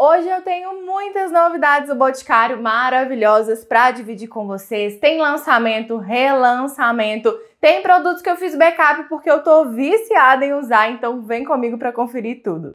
Hoje eu tenho muitas novidades do Boticário maravilhosas para dividir com vocês. Tem lançamento, relançamento, tem produtos que eu fiz backup porque eu tô viciada em usar, então vem comigo para conferir tudo.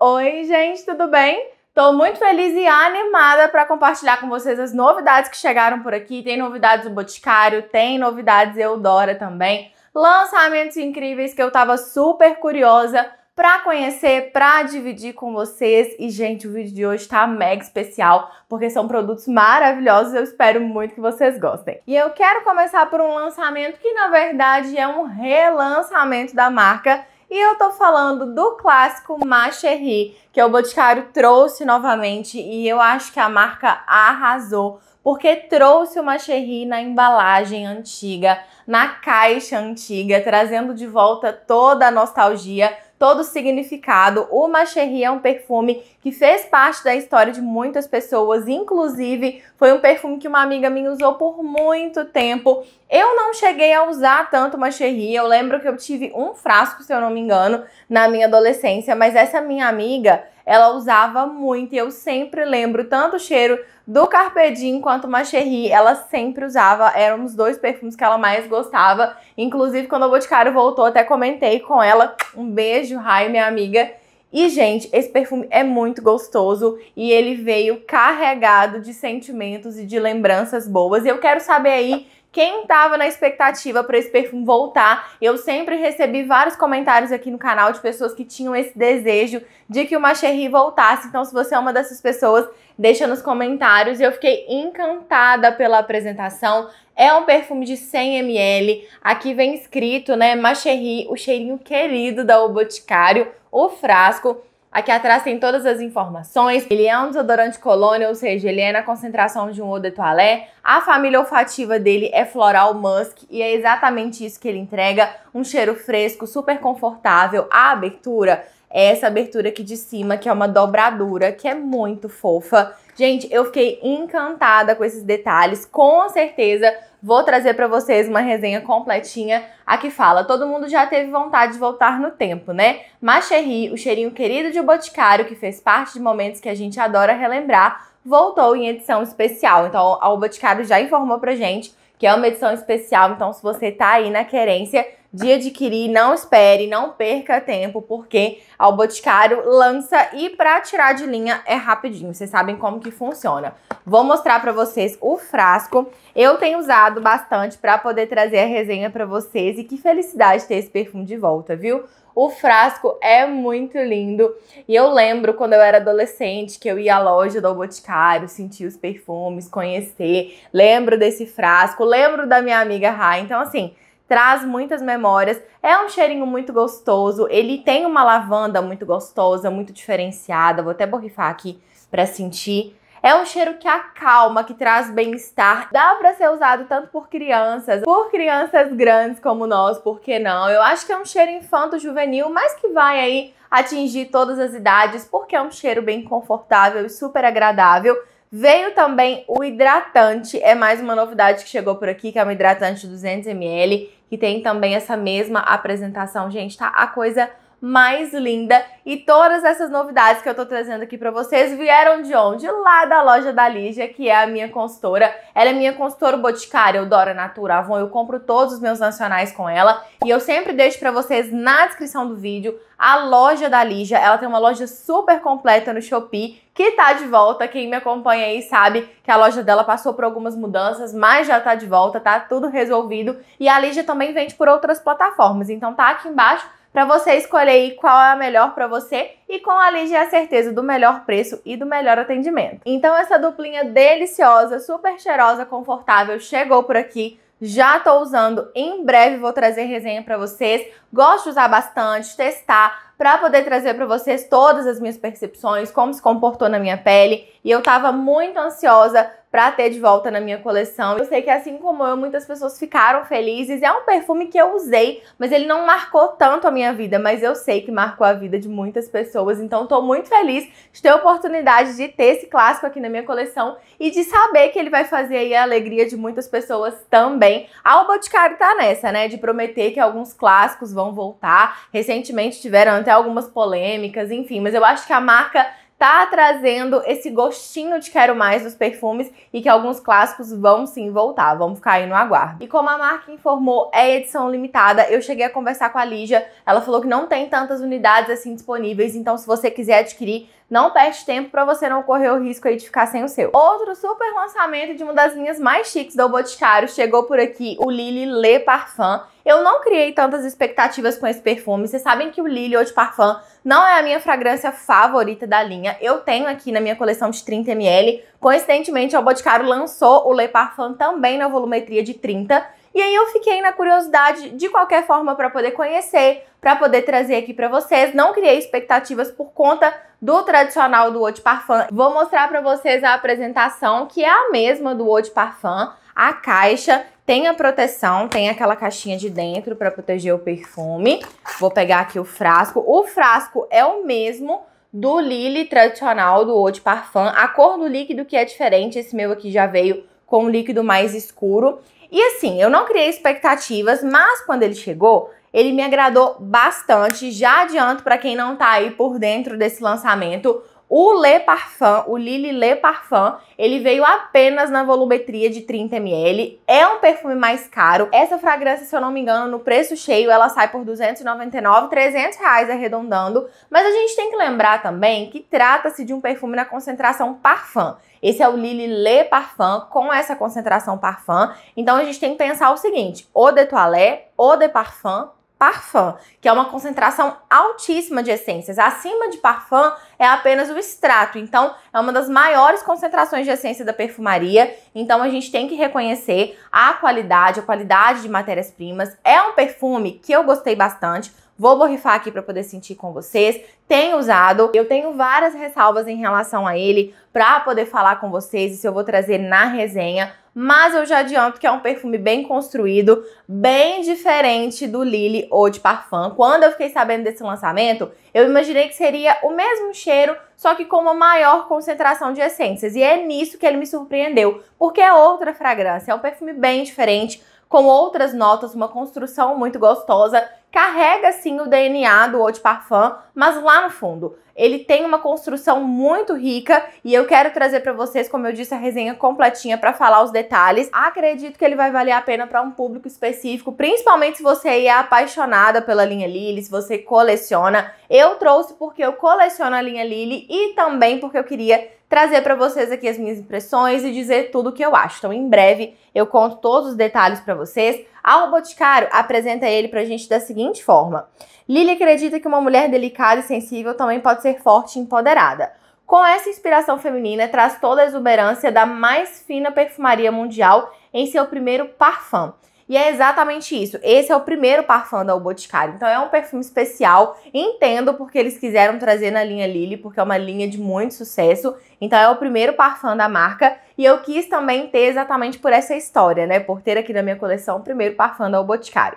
Oi, gente, tudo bem? Tô muito feliz e animada para compartilhar com vocês as novidades que chegaram por aqui. Tem novidades do Boticário, tem novidades Eudora também. Lançamentos incríveis que eu tava super curiosa para conhecer, para dividir com vocês. E, gente, o vídeo de hoje tá mega especial, porque são produtos maravilhosos. Eu espero muito que vocês gostem. E eu quero começar por um lançamento que, na verdade, é um relançamento da marca. E eu tô falando do clássico Macherry, que o Boticário trouxe novamente. E eu acho que a marca arrasou porque trouxe uma Cherry na embalagem antiga, na caixa antiga, trazendo de volta toda a nostalgia todo significado. O Macherry é um perfume que fez parte da história de muitas pessoas, inclusive foi um perfume que uma amiga minha usou por muito tempo eu não cheguei a usar tanto mancherry. Eu lembro que eu tive um frasco, se eu não me engano, na minha adolescência, mas essa minha amiga, ela usava muito e eu sempre lembro tanto o cheiro do Carpedim quanto Macherry, ela sempre usava, eram os dois perfumes que ela mais gostava. Inclusive, quando o Boticário voltou, até comentei com ela. Um beijo, Rai, minha amiga. E, gente, esse perfume é muito gostoso e ele veio carregado de sentimentos e de lembranças boas. E eu quero saber aí quem estava na expectativa para esse perfume voltar. Eu sempre recebi vários comentários aqui no canal de pessoas que tinham esse desejo de que o Macherry voltasse. Então, se você é uma dessas pessoas, deixa nos comentários. Eu fiquei encantada pela apresentação. É um perfume de 100 ml. Aqui vem escrito, né, Macherry, o cheirinho querido da O Boticário, o frasco. Aqui atrás tem todas as informações. Ele é um desodorante colônia, ou seja, ele é na concentração de um eau de toilette. A família olfativa dele é floral musk e é exatamente isso que ele entrega. Um cheiro fresco, super confortável. A abertura é essa abertura aqui de cima, que é uma dobradura, que é muito fofa. Gente, eu fiquei encantada com esses detalhes, com certeza vou trazer para vocês uma resenha completinha a que fala. Todo mundo já teve vontade de voltar no tempo, né? Macherry, o cheirinho querido de O Boticário, que fez parte de momentos que a gente adora relembrar, voltou em edição especial. Então, o Boticário já informou pra gente que é uma edição especial, então se você tá aí na querência, de adquirir. Não espere, não perca tempo, porque ao Boticário lança e para tirar de linha é rapidinho. Vocês sabem como que funciona. Vou mostrar para vocês o frasco. Eu tenho usado bastante para poder trazer a resenha para vocês e que felicidade ter esse perfume de volta, viu? O frasco é muito lindo. E eu lembro quando eu era adolescente que eu ia à loja do Boticário, sentir os perfumes, conhecer. Lembro desse frasco, lembro da minha amiga Rai. Então, assim, traz muitas memórias. É um cheirinho muito gostoso, ele tem uma lavanda muito gostosa, muito diferenciada. Vou até borrifar aqui para sentir. É um cheiro que acalma, que traz bem-estar. Dá para ser usado tanto por crianças, por crianças grandes como nós, por que não? Eu acho que é um cheiro infanto-juvenil, mas que vai aí atingir todas as idades, porque é um cheiro bem confortável e super agradável. Veio também o hidratante, é mais uma novidade que chegou por aqui, que é um hidratante 200ml, que tem também essa mesma apresentação. Gente, tá a coisa mais linda. E todas essas novidades que eu tô trazendo aqui para vocês vieram de onde? Lá da loja da Lígia, que é a minha consultora. Ela é minha consultora boticária, eu a Natura Avon. Eu compro todos os meus nacionais com ela. E eu sempre deixo para vocês na descrição do vídeo a loja da Lígia. Ela tem uma loja super completa no Shopee que tá de volta. Quem me acompanha aí sabe que a loja dela passou por algumas mudanças, mas já tá de volta, tá tudo resolvido. E a Lígia também vende por outras plataformas, então tá aqui embaixo para você escolher aí qual é a melhor para você e com a Lígia é a certeza do melhor preço e do melhor atendimento. Então essa duplinha deliciosa, super cheirosa, confortável chegou por aqui. Já tô usando, em breve vou trazer resenha para vocês. Gosto de usar bastante, testar, para poder trazer para vocês todas as minhas percepções, como se comportou na minha pele, e eu tava muito ansiosa para ter de volta na minha coleção. Eu sei que assim como eu, muitas pessoas ficaram felizes. É um perfume que eu usei, mas ele não marcou tanto a minha vida, mas eu sei que marcou a vida de muitas pessoas. Então tô muito feliz de ter a oportunidade de ter esse clássico aqui na minha coleção e de saber que ele vai fazer aí a alegria de muitas pessoas também. A Boticário tá nessa, né, de prometer que alguns clássicos vão voltar. Recentemente tiveram até até algumas polêmicas, enfim. Mas eu acho que a marca tá trazendo esse gostinho de quero mais dos perfumes e que alguns clássicos vão sim voltar, vamos ficar aí no aguardo. E como a marca informou, é edição limitada, eu cheguei a conversar com a Lígia, ela falou que não tem tantas unidades assim disponíveis, então se você quiser adquirir, não perde tempo para você não correr o risco aí de ficar sem o seu. Outro super lançamento de uma das linhas mais chiques do Boticário chegou por aqui, o Lily Le Parfum. Eu não criei tantas expectativas com esse perfume. Vocês sabem que o Lily ou de Parfum não é a minha fragrância favorita da linha. Eu tenho aqui na minha coleção de 30ml. Coincidentemente, o Boticário lançou o Le Parfum também na volumetria de 30 e aí eu fiquei na curiosidade de qualquer forma para poder conhecer, para poder trazer aqui para vocês. Não criei expectativas por conta do tradicional do Eau de Parfum. Vou mostrar para vocês a apresentação que é a mesma do Eau de Parfum, a caixa tem a proteção, tem aquela caixinha de dentro para proteger o perfume. Vou pegar aqui o frasco. O frasco é o mesmo do Lily tradicional, do Eau de Parfum. A cor do líquido que é diferente, esse meu aqui já veio com um líquido mais escuro. E assim, eu não criei expectativas, mas quando ele chegou, ele me agradou bastante. Já adianto para quem não tá aí por dentro desse lançamento, o Le Parfum, o Lily Le Parfum, ele veio apenas na volumetria de 30 ml. É um perfume mais caro. Essa fragrância, se eu não me engano, no preço cheio, ela sai por 299, 300 reais arredondando. Mas a gente tem que lembrar também que trata-se de um perfume na concentração Parfum. Esse é o Lily Le Parfum com essa concentração Parfum. Então a gente tem que pensar o seguinte: o de toilette, o de parfum parfum, que é uma concentração altíssima de essências. Acima de parfum é apenas o extrato, então é uma das maiores concentrações de essência da perfumaria. Então a gente tem que reconhecer a qualidade, a qualidade de matérias-primas. É um perfume que eu gostei bastante. Vou borrifar aqui para poder sentir com vocês. Tenho usado, eu tenho várias ressalvas em relação a ele para poder falar com vocês. Isso eu vou trazer na resenha mas eu já adianto que é um perfume bem construído, bem diferente do Lily ou de Parfum. Quando eu fiquei sabendo desse lançamento, eu imaginei que seria o mesmo cheiro, só que com uma maior concentração de essências. E é nisso que ele me surpreendeu, porque é outra fragrância, é um perfume bem diferente, com outras notas, uma construção muito gostosa carrega sim o DNA do Eau Parfum, mas lá no fundo ele tem uma construção muito rica e eu quero trazer para vocês, como eu disse, a resenha completinha para falar os detalhes. Acredito que ele vai valer a pena para um público específico, principalmente se você é apaixonada pela linha Lily, se você coleciona. Eu trouxe porque eu coleciono a linha Lily e também porque eu queria trazer para vocês aqui as minhas impressões e dizer tudo o que eu acho. Então, em breve eu conto todos os detalhes para vocês. Ao Boticário, apresenta ele para a gente da seguinte forma. Lili acredita que uma mulher delicada e sensível também pode ser forte e empoderada. Com essa inspiração feminina, traz toda a exuberância da mais fina perfumaria mundial em seu primeiro parfum. E é exatamente isso. Esse é o primeiro parfum da O Boticário. Então é um perfume especial. Entendo porque eles quiseram trazer na linha Lily, porque é uma linha de muito sucesso. Então é o primeiro parfum da marca. E eu quis também ter exatamente por essa história, né? Por ter aqui na minha coleção o primeiro parfum da O Boticário.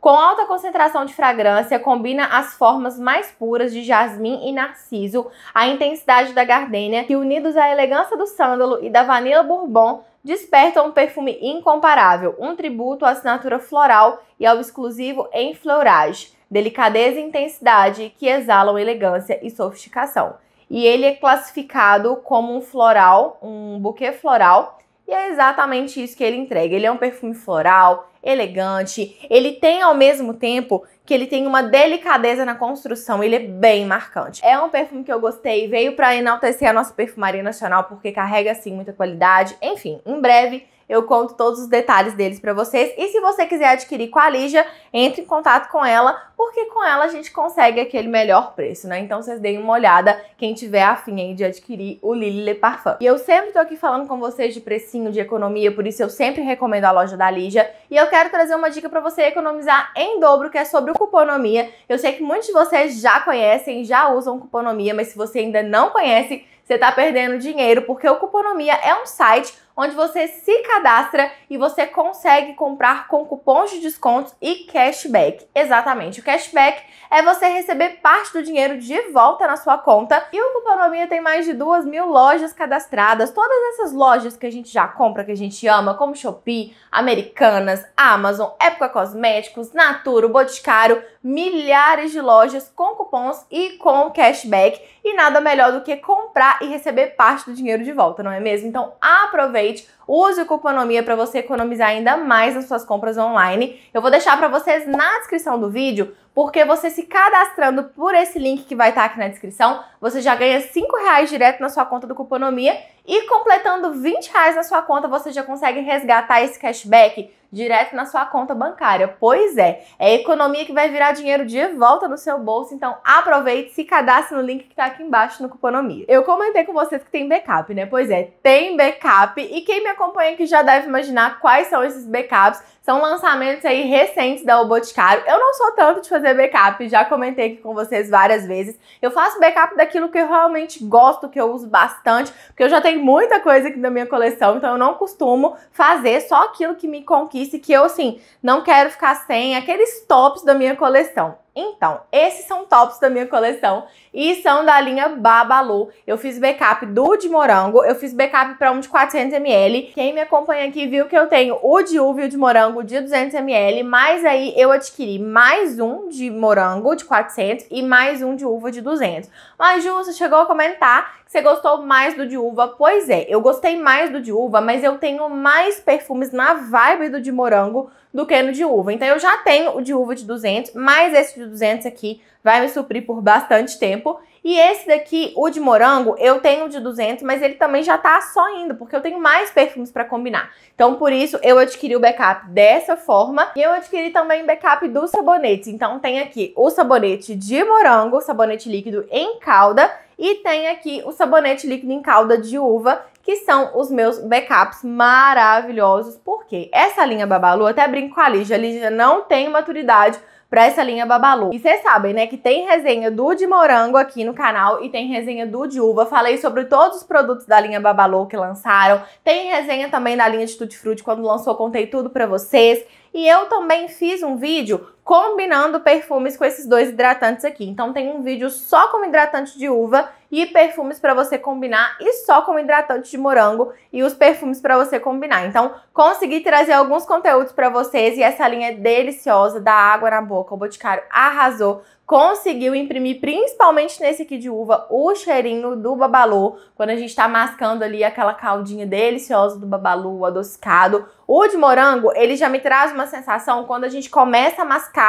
Com alta concentração de fragrância, combina as formas mais puras de jasmim e narciso, a intensidade da gardenia, que unidos à elegância do sândalo e da vanila bourbon, Desperta um perfume incomparável, um tributo à assinatura floral e ao exclusivo enfleurage, delicadeza e intensidade que exalam elegância e sofisticação. E ele é classificado como um floral, um buquê floral e é exatamente isso que ele entrega. Ele é um perfume floral, elegante, ele tem ao mesmo tempo que ele tem uma delicadeza na construção, ele é bem marcante. É um perfume que eu gostei, veio para enaltecer a nossa perfumaria nacional porque carrega assim muita qualidade. Enfim, em breve eu conto todos os detalhes deles para vocês. E se você quiser adquirir com a Lígia, entre em contato com ela, porque com ela a gente consegue aquele melhor preço, né? Então vocês deem uma olhada, quem tiver afim aí de adquirir o Lily Le Parfum. E eu sempre tô aqui falando com vocês de precinho, de economia, por isso eu sempre recomendo a loja da Lígia. E eu quero trazer uma dica para você economizar em dobro, que é sobre o cuponomia. Eu sei que muitos de vocês já conhecem, já usam cuponomia, mas se você ainda não conhece, você está perdendo dinheiro, porque o Cuponomia é um site onde você se cadastra e você consegue comprar com cupons de descontos e cashback. Exatamente, o cashback é você receber parte do dinheiro de volta na sua conta. E o Cuponomia tem mais de duas mil lojas cadastradas. Todas essas lojas que a gente já compra, que a gente ama, como Shopee, Americanas, Amazon, Época Cosméticos, Naturo, Boticário, milhares de lojas com cupons e com cashback. E nada melhor do que comprar e receber parte do dinheiro de volta, não é mesmo? Então aproveite, use o Cuponomia para você economizar ainda mais nas suas compras online. Eu vou deixar para vocês na descrição do vídeo porque você se cadastrando por esse link que vai estar tá aqui na descrição, você já ganha 5 reais direto na sua conta do Cuponomia e completando 20 reais na sua conta, você já consegue resgatar esse cashback direto na sua conta bancária. Pois é, é economia que vai virar dinheiro de volta no seu bolso, então aproveite, se cadastre no link que tá aqui embaixo no Cuponomia. Eu comentei com vocês que tem backup, né? Pois é, tem backup e quem me acompanha aqui já deve imaginar quais são esses backups. São lançamentos aí recentes da O Boticário. Eu não sou tanto de fazer backup, já comentei aqui com vocês várias vezes. Eu faço backup daquilo que eu realmente gosto, que eu uso bastante, porque eu já tenho muita coisa aqui da minha coleção, então eu não costumo fazer só aquilo que me conquiste, e que eu, assim, não quero ficar sem aqueles tops da minha coleção. Então, esses são tops da minha coleção e são da linha Babalu. Eu fiz backup do de morango, eu fiz backup para um de 400ml. Quem me acompanha aqui viu que eu tenho o de uva e o de morango de 200ml, mas aí eu adquiri mais um de morango de 400 e mais um de uva de 200. Mas, Ju, você chegou a comentar que você gostou mais do de uva. Pois é, eu gostei mais do de uva, mas eu tenho mais perfumes na vibe do de morango do que no de uva. Então, eu já tenho o de uva de 200, mais esse de 200 aqui vai me suprir por bastante tempo. E esse daqui, o de morango, eu tenho de 200, mas ele também já tá só indo, porque eu tenho mais perfumes para combinar. Então, por isso, eu adquiri o backup dessa forma. E eu adquiri também backup dos sabonetes. Então, tem aqui o sabonete de morango, sabonete líquido em calda, e tem aqui o sabonete líquido em calda de uva, que são os meus backups maravilhosos, porque essa linha Babalu, até brinco com a Lígia, a Lígia não tem maturidade para essa linha Babalu. E vocês sabem, né, que tem resenha do de morango aqui no canal e tem resenha do de uva. Falei sobre todos os produtos da linha Babalu que lançaram. Tem resenha também da linha de Tutti Frutti, quando lançou, contei tudo para vocês. E eu também fiz um vídeo combinando perfumes com esses dois hidratantes aqui. Então tem um vídeo só com hidratante de uva e perfumes para você combinar e só com hidratante de morango e os perfumes para você combinar. Então consegui trazer alguns conteúdos para vocês e essa linha é deliciosa da água na boca. O Boticário arrasou, conseguiu imprimir principalmente nesse aqui de uva o cheirinho do babalu, quando a gente está mascando ali aquela caldinha deliciosa do babalu adocicado. O de morango, ele já me traz uma sensação quando a gente começa a mascar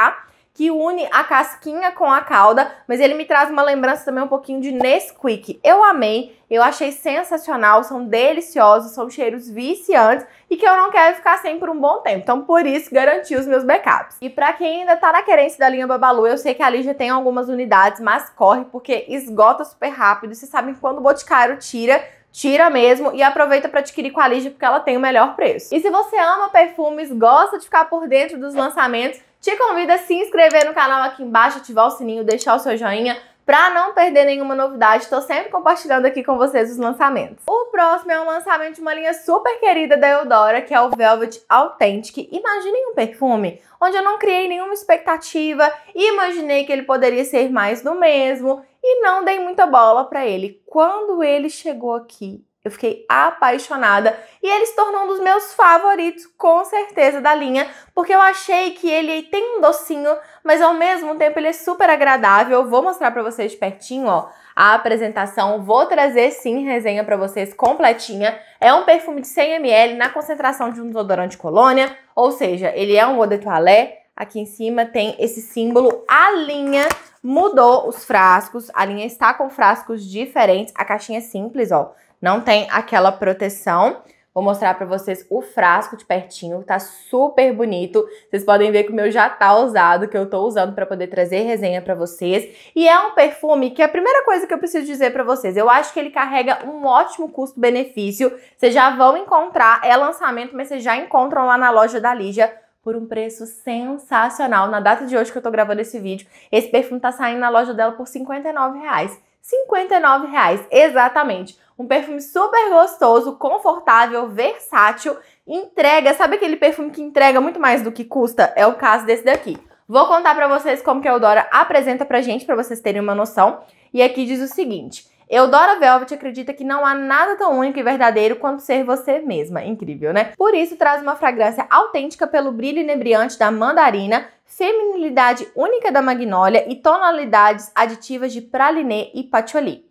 que une a casquinha com a calda, mas ele me traz uma lembrança também um pouquinho de Nesquik. Eu amei, eu achei sensacional, são deliciosos, são cheiros viciantes e que eu não quero ficar sem por um bom tempo. Então por isso garanti os meus backups. E para quem ainda tá na querência da linha Babalu, eu sei que a já tem algumas unidades, mas corre porque esgota super rápido. Vocês sabem quando o Boticário tira, Tira mesmo e aproveita para adquirir com a Lígia porque ela tem o melhor preço. E se você ama perfumes, gosta de ficar por dentro dos lançamentos, te convido a se inscrever no canal aqui embaixo, ativar o sininho, deixar o seu joinha para não perder nenhuma novidade. Estou sempre compartilhando aqui com vocês os lançamentos. O próximo é um lançamento de uma linha super querida da Eudora, que é o Velvet Authentic. Imaginem um perfume onde eu não criei nenhuma expectativa, imaginei que ele poderia ser mais do mesmo e não dei muita bola para ele. Quando ele chegou aqui, eu fiquei apaixonada e ele se tornou um dos meus favoritos, com certeza, da linha, porque eu achei que ele tem um docinho, mas ao mesmo tempo ele é super agradável. Eu vou mostrar para vocês pertinho, ó, a apresentação. Vou trazer sim resenha para vocês completinha. É um perfume de 100 ml na concentração de um desodorante colônia, ou seja, ele é um eau de toilette. Aqui em cima tem esse símbolo, a linha mudou os frascos, a linha está com frascos diferentes, a caixinha é simples, ó, não tem aquela proteção. Vou mostrar para vocês o frasco de pertinho, tá super bonito. Vocês podem ver que o meu já tá usado, que eu tô usando para poder trazer resenha para vocês. E é um perfume que é a primeira coisa que eu preciso dizer para vocês, eu acho que ele carrega um ótimo custo-benefício. Vocês já vão encontrar, é lançamento, mas vocês já encontram lá na loja da Lígia por um preço sensacional. Na data de hoje que eu tô gravando esse vídeo, esse perfume tá saindo na loja dela por R$ 59 reais. 59 reais, exatamente. Um perfume super gostoso, confortável, versátil, entrega, sabe aquele perfume que entrega muito mais do que custa? É o caso desse daqui. Vou contar para vocês como que a Eudora apresenta pra gente, para vocês terem uma noção. E aqui diz o seguinte: Eudora Velvet acredita que não há nada tão único e verdadeiro quanto ser você mesma. Incrível, né? Por isso, traz uma fragrância autêntica pelo brilho inebriante da mandarina, feminilidade única da magnólia e tonalidades aditivas de praliné e patchouli.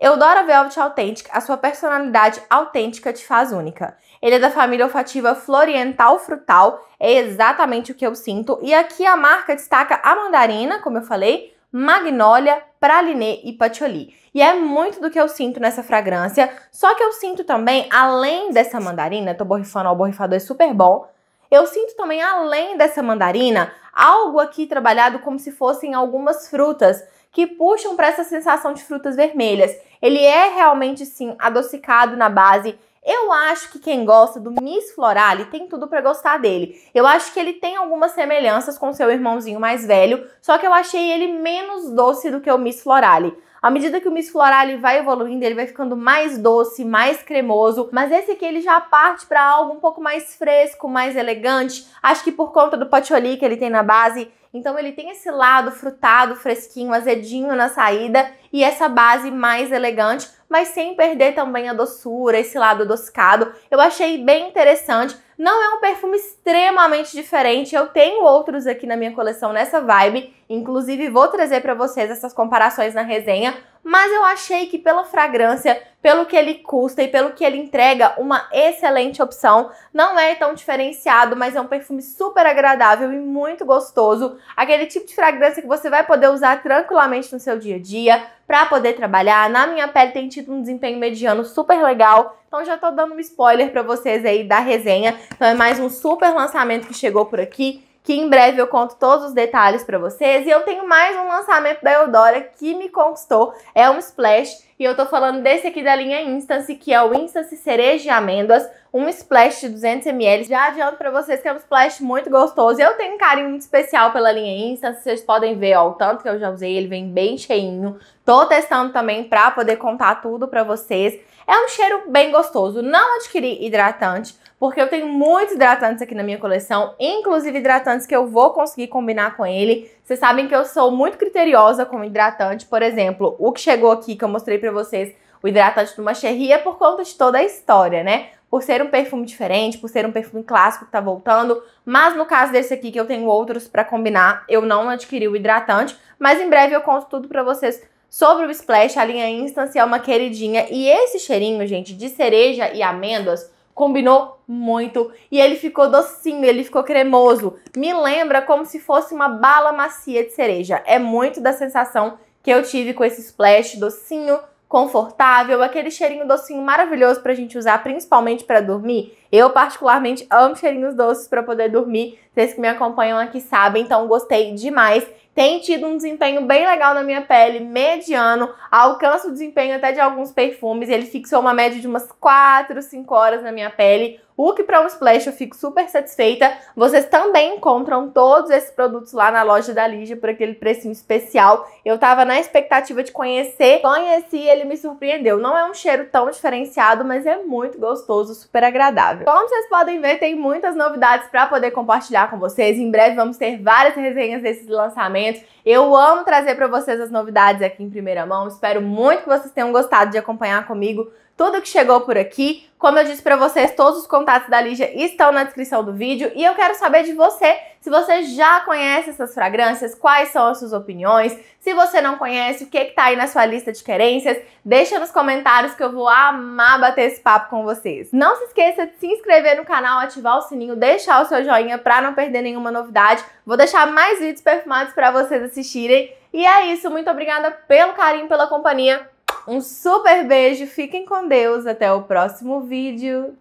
Eudora Velvet Authentic, a sua personalidade autêntica te faz única. Ele é da família olfativa floriental frutal, é exatamente o que eu sinto. E aqui a marca destaca a mandarina, como eu falei, magnólia, praliné e patchouli. E é muito do que eu sinto nessa fragrância, só que eu sinto também, além dessa mandarina, tô borrifando, o borrifador é super bom, eu sinto também, além dessa mandarina, algo aqui trabalhado como se fossem algumas frutas que puxam para essa sensação de frutas vermelhas. Ele é realmente sim adocicado na base. Eu acho que quem gosta do Miss Florale tem tudo para gostar dele. Eu acho que ele tem algumas semelhanças com seu irmãozinho mais velho, só que eu achei ele menos doce do que o Miss Florale. À medida que o Miss Floral ele vai evoluindo, ele vai ficando mais doce, mais cremoso, mas esse aqui ele já parte para algo um pouco mais fresco, mais elegante. Acho que por conta do patchouli que ele tem na base, então ele tem esse lado frutado, fresquinho, azedinho na saída e essa base mais elegante, mas sem perder também a doçura, esse lado adocicado. Eu achei bem interessante. Não é um perfume extremamente diferente, eu tenho outros aqui na minha coleção nessa vibe, inclusive vou trazer para vocês essas comparações na resenha, mas eu achei que pela fragrância, pelo que ele custa e pelo que ele entrega, uma excelente opção. Não é tão diferenciado, mas é um perfume super agradável e muito gostoso. Aquele tipo de fragrância que você vai poder usar tranquilamente no seu dia a dia, para poder trabalhar. Na minha pele tem tido um desempenho mediano super legal, então já tô dando um spoiler para vocês aí da resenha. Então é mais um super lançamento que chegou por aqui que em breve eu conto todos os detalhes para vocês. E eu tenho mais um lançamento da Eudora que me conquistou, é um splash, e eu tô falando desse aqui da linha Instance, que é o Instance Cereja de Amêndoas, um splash de 200ml. Já adianto para vocês que é um splash muito gostoso, eu tenho um carinho muito especial pela linha Instance, vocês podem ver, ó, o tanto que eu já usei, ele vem bem cheinho. Tô testando também pra poder contar tudo pra vocês. É um cheiro bem gostoso. Não adquiri hidratante, porque eu tenho muitos hidratantes aqui na minha coleção, inclusive hidratantes que eu vou conseguir combinar com ele. Vocês sabem que eu sou muito criteriosa com hidratante, por exemplo, o que chegou aqui que eu mostrei para vocês, o hidratante do Macherry, é por conta de toda a história, né? Por ser um perfume diferente, por ser um perfume clássico que tá voltando, mas no caso desse aqui que eu tenho outros para combinar, eu não adquiri o hidratante, mas em breve eu conto tudo para vocês Sobre o Splash, a linha Instance é uma queridinha e esse cheirinho, gente, de cereja e amêndoas combinou muito e ele ficou docinho, ele ficou cremoso. Me lembra como se fosse uma bala macia de cereja. É muito da sensação que eu tive com esse splash docinho, confortável, aquele cheirinho docinho maravilhoso pra gente usar, principalmente para dormir. Eu particularmente amo cheirinhos doces para poder dormir. Vocês que me acompanham aqui sabem, então gostei demais. Tem tido um desempenho bem legal na minha pele, mediano. Alcanço o desempenho até de alguns perfumes. Ele fixou uma média de umas 4, 5 horas na minha pele o que para um splash eu fico super satisfeita. Vocês também encontram todos esses produtos lá na loja da Lígia por aquele precinho especial. Eu tava na expectativa de conhecer, conheci e ele me surpreendeu. Não é um cheiro tão diferenciado, mas é muito gostoso, super agradável. Como vocês podem ver, tem muitas novidades para poder compartilhar com vocês. Em breve vamos ter várias resenhas desses lançamentos. Eu amo trazer para vocês as novidades aqui em primeira mão. Espero muito que vocês tenham gostado de acompanhar comigo tudo que chegou por aqui. Como eu disse para vocês, todos os conteúdos contatos da Lígia estão na descrição do vídeo e eu quero saber de você se você já conhece essas fragrâncias, quais são as suas opiniões, se você não conhece, o que está aí na sua lista de querências, deixa nos comentários que eu vou amar bater esse papo com vocês. Não se esqueça de se inscrever no canal, ativar o sininho, deixar o seu joinha para não perder nenhuma novidade. Vou deixar mais vídeos perfumados para vocês assistirem. E é isso, muito obrigada pelo carinho, pela companhia. Um super beijo, fiquem com Deus, até o próximo vídeo.